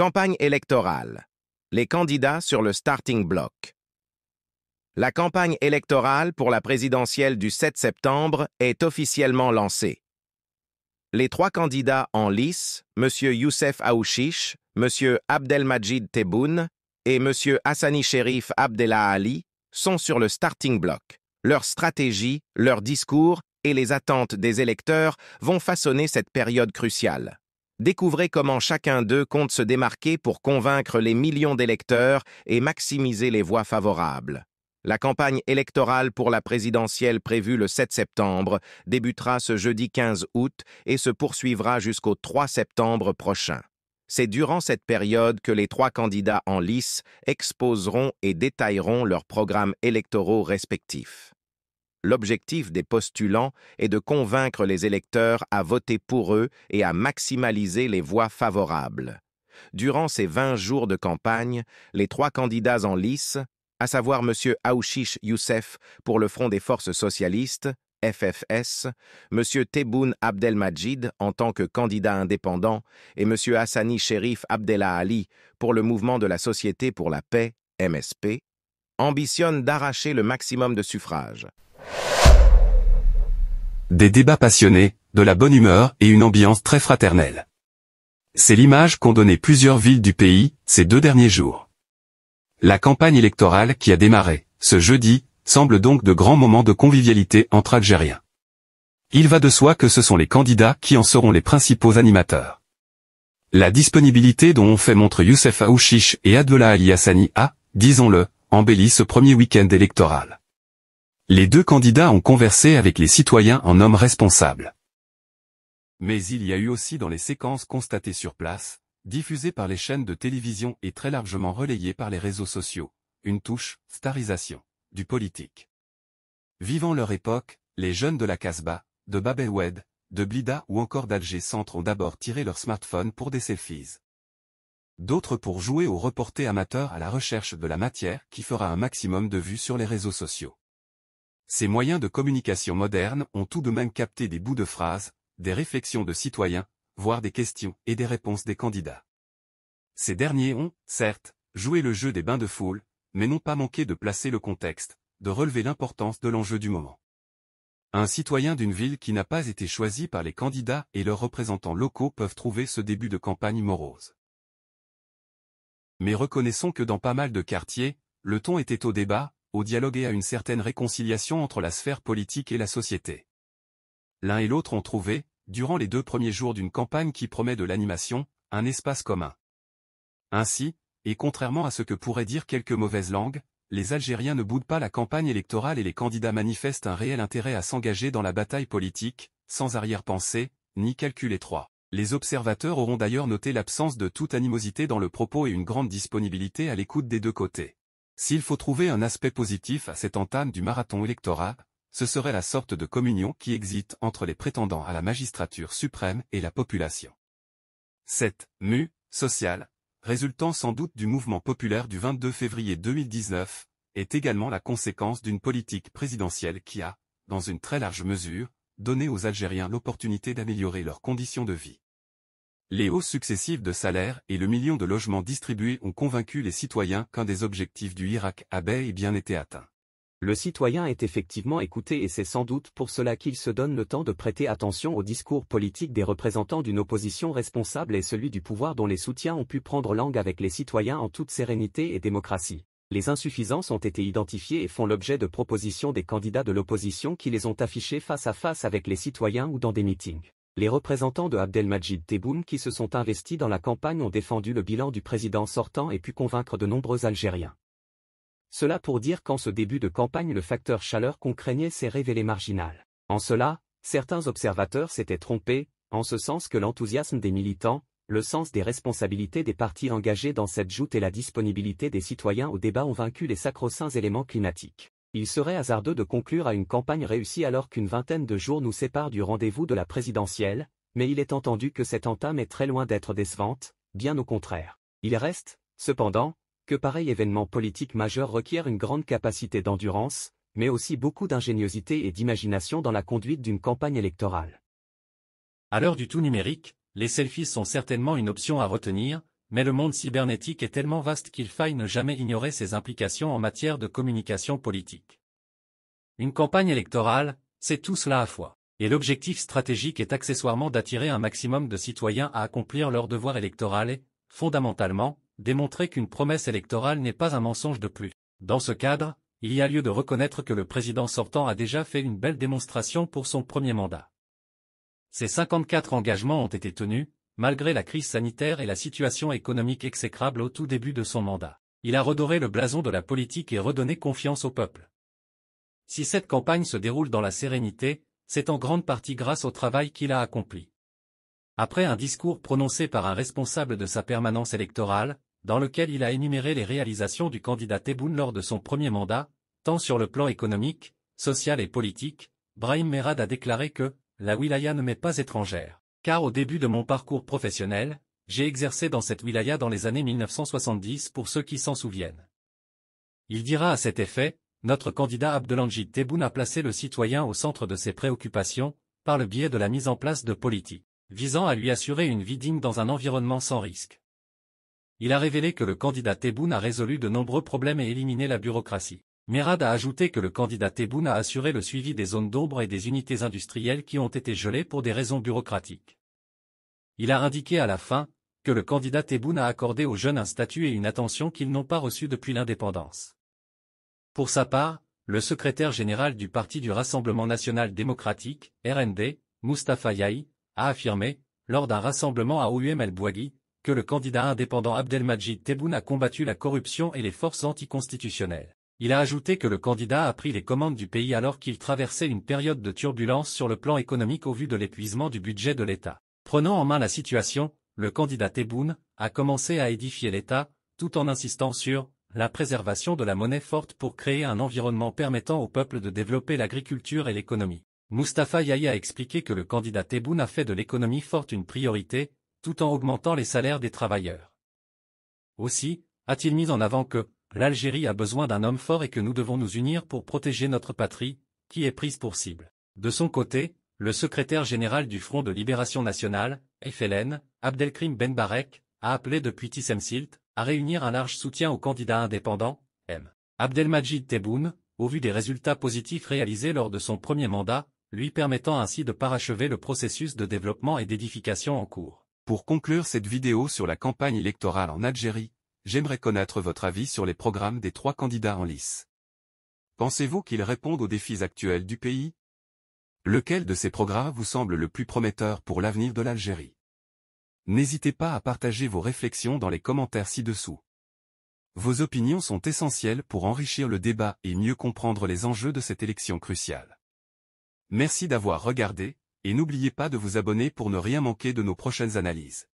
Campagne électorale. Les candidats sur le starting block. La campagne électorale pour la présidentielle du 7 septembre est officiellement lancée. Les trois candidats en lice, M. Youssef Aouchiche, M. Abdelmajid Tebboune et M. Hassani Sherif Abdellah Ali sont sur le starting block. Leur stratégie, leur discours et les attentes des électeurs vont façonner cette période cruciale. Découvrez comment chacun d'eux compte se démarquer pour convaincre les millions d'électeurs et maximiser les voix favorables. La campagne électorale pour la présidentielle prévue le 7 septembre débutera ce jeudi 15 août et se poursuivra jusqu'au 3 septembre prochain. C'est durant cette période que les trois candidats en lice exposeront et détailleront leurs programmes électoraux respectifs. L'objectif des postulants est de convaincre les électeurs à voter pour eux et à maximaliser les voix favorables. Durant ces 20 jours de campagne, les trois candidats en lice, à savoir M. Aouchiche Youssef pour le Front des forces socialistes, FFS, M. Tebboune Abdelmajid en tant que candidat indépendant et M. Hassani Sherif Abdellah Ali pour le Mouvement de la Société pour la Paix, MSP, ambitionnent d'arracher le maximum de suffrages. Des débats passionnés, de la bonne humeur et une ambiance très fraternelle. C'est l'image qu'ont donné plusieurs villes du pays ces deux derniers jours. La campagne électorale qui a démarré, ce jeudi, semble donc de grands moments de convivialité entre Algériens. Il va de soi que ce sont les candidats qui en seront les principaux animateurs. La disponibilité dont ont fait montre Youssef Aouchiche et Adela Ali Hassani a, disons-le, embelli ce premier week-end électoral. Les deux candidats ont conversé avec les citoyens en hommes responsables. Mais il y a eu aussi dans les séquences constatées sur place, diffusées par les chaînes de télévision et très largement relayées par les réseaux sociaux, une touche « starisation » du politique. Vivant leur époque, les jeunes de la Casbah, de Babelwed, de Blida ou encore d'Alger Centre ont d'abord tiré leur smartphone pour des selfies. D'autres pour jouer ou reporter amateurs à la recherche de la matière qui fera un maximum de vues sur les réseaux sociaux. Ces moyens de communication modernes ont tout de même capté des bouts de phrases, des réflexions de citoyens, voire des questions et des réponses des candidats. Ces derniers ont, certes, joué le jeu des bains de foule, mais n'ont pas manqué de placer le contexte, de relever l'importance de l'enjeu du moment. Un citoyen d'une ville qui n'a pas été choisi par les candidats et leurs représentants locaux peuvent trouver ce début de campagne morose. Mais reconnaissons que dans pas mal de quartiers, le ton était au débat, au dialogue et à une certaine réconciliation entre la sphère politique et la société. L'un et l'autre ont trouvé, durant les deux premiers jours d'une campagne qui promet de l'animation, un espace commun. Ainsi, et contrairement à ce que pourraient dire quelques mauvaises langues, les Algériens ne boudent pas la campagne électorale et les candidats manifestent un réel intérêt à s'engager dans la bataille politique, sans arrière-pensée, ni calcul étroit. Les observateurs auront d'ailleurs noté l'absence de toute animosité dans le propos et une grande disponibilité à l'écoute des deux côtés. S'il faut trouver un aspect positif à cette entame du marathon électoral, ce serait la sorte de communion qui existe entre les prétendants à la magistrature suprême et la population. Cette « mue » sociale, résultant sans doute du mouvement populaire du 22 février 2019, est également la conséquence d'une politique présidentielle qui a, dans une très large mesure, donné aux Algériens l'opportunité d'améliorer leurs conditions de vie. Les hausses successives de salaires et le million de logements distribués ont convaincu les citoyens qu'un des objectifs du Irak avait bien été atteint. Le citoyen est effectivement écouté et c'est sans doute pour cela qu'il se donne le temps de prêter attention au discours politique des représentants d'une opposition responsable et celui du pouvoir dont les soutiens ont pu prendre langue avec les citoyens en toute sérénité et démocratie. Les insuffisances ont été identifiées et font l'objet de propositions des candidats de l'opposition qui les ont affichées face à face avec les citoyens ou dans des meetings les représentants de Abdelmajid Tebboune qui se sont investis dans la campagne ont défendu le bilan du président sortant et pu convaincre de nombreux Algériens. Cela pour dire qu'en ce début de campagne le facteur chaleur qu'on craignait s'est révélé marginal. En cela, certains observateurs s'étaient trompés, en ce sens que l'enthousiasme des militants, le sens des responsabilités des partis engagés dans cette joute et la disponibilité des citoyens au débat ont vaincu les sacro éléments climatiques. Il serait hasardeux de conclure à une campagne réussie alors qu'une vingtaine de jours nous séparent du rendez-vous de la présidentielle, mais il est entendu que cette entame est très loin d'être décevante, bien au contraire. Il reste, cependant, que pareil événement politique majeur requiert une grande capacité d'endurance, mais aussi beaucoup d'ingéniosité et d'imagination dans la conduite d'une campagne électorale. À l'heure du tout numérique, les selfies sont certainement une option à retenir, mais le monde cybernétique est tellement vaste qu'il faille ne jamais ignorer ses implications en matière de communication politique. Une campagne électorale, c'est tout cela à fois. Et l'objectif stratégique est accessoirement d'attirer un maximum de citoyens à accomplir leur devoir électoral et, fondamentalement, démontrer qu'une promesse électorale n'est pas un mensonge de plus. Dans ce cadre, il y a lieu de reconnaître que le président sortant a déjà fait une belle démonstration pour son premier mandat. Ses 54 engagements ont été tenus, malgré la crise sanitaire et la situation économique exécrable au tout début de son mandat. Il a redoré le blason de la politique et redonné confiance au peuple. Si cette campagne se déroule dans la sérénité, c'est en grande partie grâce au travail qu'il a accompli. Après un discours prononcé par un responsable de sa permanence électorale, dans lequel il a énuméré les réalisations du candidat Tebboune lors de son premier mandat, tant sur le plan économique, social et politique, Brahim Merad a déclaré que « la wilaya ne m'est pas étrangère ». Car au début de mon parcours professionnel, j'ai exercé dans cette wilaya dans les années 1970 pour ceux qui s'en souviennent. Il dira à cet effet, notre candidat Abdelangid Tebboune a placé le citoyen au centre de ses préoccupations, par le biais de la mise en place de politiques, visant à lui assurer une vie digne dans un environnement sans risque. Il a révélé que le candidat Tebboune a résolu de nombreux problèmes et éliminé la bureaucratie. Merad a ajouté que le candidat Tebboune a assuré le suivi des zones d'ombre et des unités industrielles qui ont été gelées pour des raisons bureaucratiques. Il a indiqué à la fin que le candidat Tebboune a accordé aux jeunes un statut et une attention qu'ils n'ont pas reçus depuis l'indépendance. Pour sa part, le secrétaire général du Parti du Rassemblement National Démocratique, RND, Mustafa Yahi, a affirmé, lors d'un rassemblement à OUM El Bouaghi, que le candidat indépendant Abdelmajid Tebboune a combattu la corruption et les forces anticonstitutionnelles. Il a ajouté que le candidat a pris les commandes du pays alors qu'il traversait une période de turbulence sur le plan économique au vu de l'épuisement du budget de l'État. Prenant en main la situation, le candidat Tebboune a commencé à édifier l'État, tout en insistant sur la préservation de la monnaie forte pour créer un environnement permettant au peuple de développer l'agriculture et l'économie. Mustapha Yaya a expliqué que le candidat Tebboune a fait de l'économie forte une priorité, tout en augmentant les salaires des travailleurs. Aussi, a-t-il mis en avant que, L'Algérie a besoin d'un homme fort et que nous devons nous unir pour protéger notre patrie, qui est prise pour cible. De son côté, le secrétaire général du Front de Libération Nationale, FLN, Abdelkrim Ben Barek, a appelé depuis Tissemsilt à réunir un large soutien au candidat indépendant, M. Abdelmajid Tebboune, au vu des résultats positifs réalisés lors de son premier mandat, lui permettant ainsi de parachever le processus de développement et d'édification en cours. Pour conclure cette vidéo sur la campagne électorale en Algérie, j'aimerais connaître votre avis sur les programmes des trois candidats en lice. Pensez-vous qu'ils répondent aux défis actuels du pays Lequel de ces programmes vous semble le plus prometteur pour l'avenir de l'Algérie N'hésitez pas à partager vos réflexions dans les commentaires ci-dessous. Vos opinions sont essentielles pour enrichir le débat et mieux comprendre les enjeux de cette élection cruciale. Merci d'avoir regardé, et n'oubliez pas de vous abonner pour ne rien manquer de nos prochaines analyses.